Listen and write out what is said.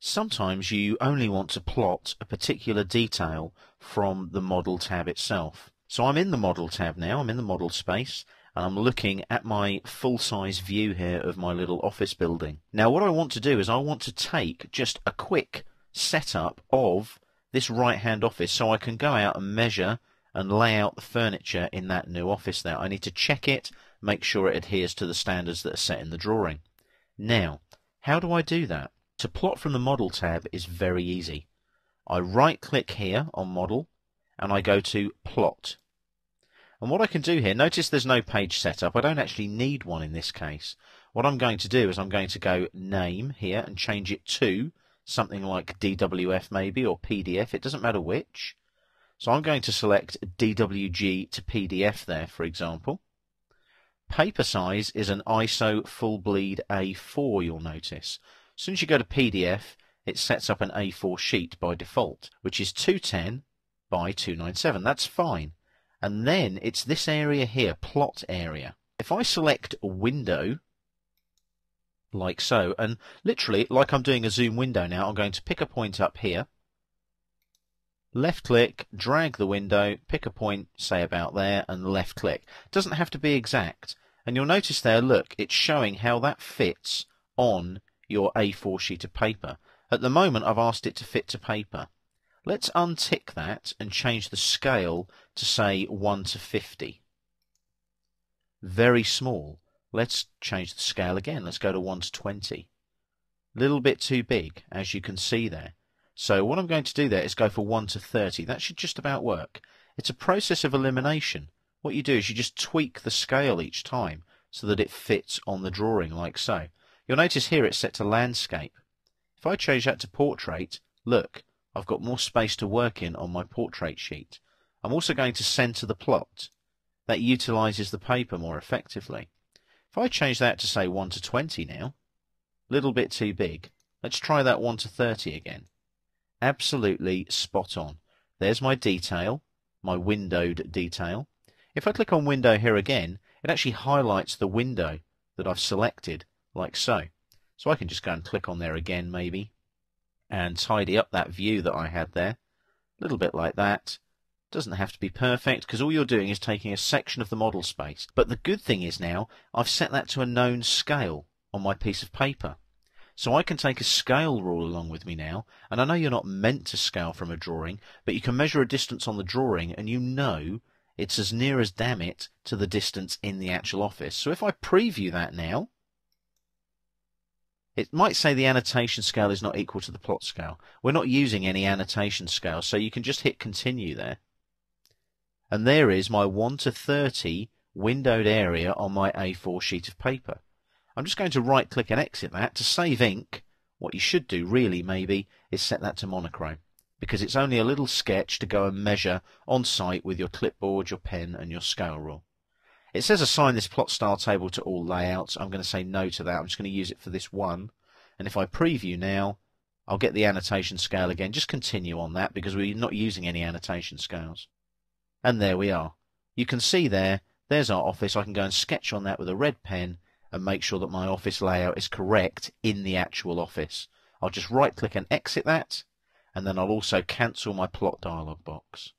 Sometimes you only want to plot a particular detail from the model tab itself. So I'm in the model tab now, I'm in the model space, and I'm looking at my full-size view here of my little office building. Now what I want to do is I want to take just a quick setup of this right-hand office so I can go out and measure and lay out the furniture in that new office there. I need to check it, make sure it adheres to the standards that are set in the drawing. Now, how do I do that? To plot from the Model tab is very easy. I right-click here on Model, and I go to Plot. And what I can do here, notice there's no page setup. I don't actually need one in this case. What I'm going to do is I'm going to go Name here and change it to something like DWF maybe or PDF. It doesn't matter which. So I'm going to select DWG to PDF there, for example. Paper size is an ISO full bleed A4, you'll notice. As soon as you go to PDF, it sets up an A4 sheet by default, which is 210 by 297. That's fine. And then it's this area here, plot area. If I select a window, like so, and literally, like I'm doing a zoom window now, I'm going to pick a point up here, left click, drag the window, pick a point, say about there, and left click. It doesn't have to be exact. And you'll notice there, look, it's showing how that fits on your A4 sheet of paper. At the moment I've asked it to fit to paper. Let's untick that and change the scale to say 1 to 50. Very small. Let's change the scale again. Let's go to 1 to 20. Little bit too big, as you can see there. So what I'm going to do there is go for 1 to 30. That should just about work. It's a process of elimination. What you do is you just tweak the scale each time so that it fits on the drawing like so. You'll notice here it's set to landscape. If I change that to portrait, look, I've got more space to work in on my portrait sheet. I'm also going to center the plot. That utilizes the paper more effectively. If I change that to say 1 to 20 now, little bit too big. Let's try that 1 to 30 again. Absolutely spot on. There's my detail, my windowed detail. If I click on window here again, it actually highlights the window that I've selected like so. So I can just go and click on there again maybe and tidy up that view that I had there. A little bit like that. Doesn't have to be perfect because all you're doing is taking a section of the model space. But the good thing is now I've set that to a known scale on my piece of paper. So I can take a scale rule along with me now, and I know you're not meant to scale from a drawing, but you can measure a distance on the drawing and you know it's as near as damn it to the distance in the actual office. So if I preview that now, it might say the annotation scale is not equal to the plot scale. We're not using any annotation scale, so you can just hit continue there. And there is my 1 to 30 windowed area on my A4 sheet of paper. I'm just going to right click and exit that to save ink. What you should do really maybe is set that to monochrome because it's only a little sketch to go and measure on site with your clipboard, your pen and your scale rule. It says assign this plot style table to all layouts. I'm going to say no to that. I'm just going to use it for this one. And if I preview now, I'll get the annotation scale again. Just continue on that because we're not using any annotation scales. And there we are. You can see there, there's our office. I can go and sketch on that with a red pen and make sure that my office layout is correct in the actual office. I'll just right click and exit that and then I'll also cancel my plot dialog box.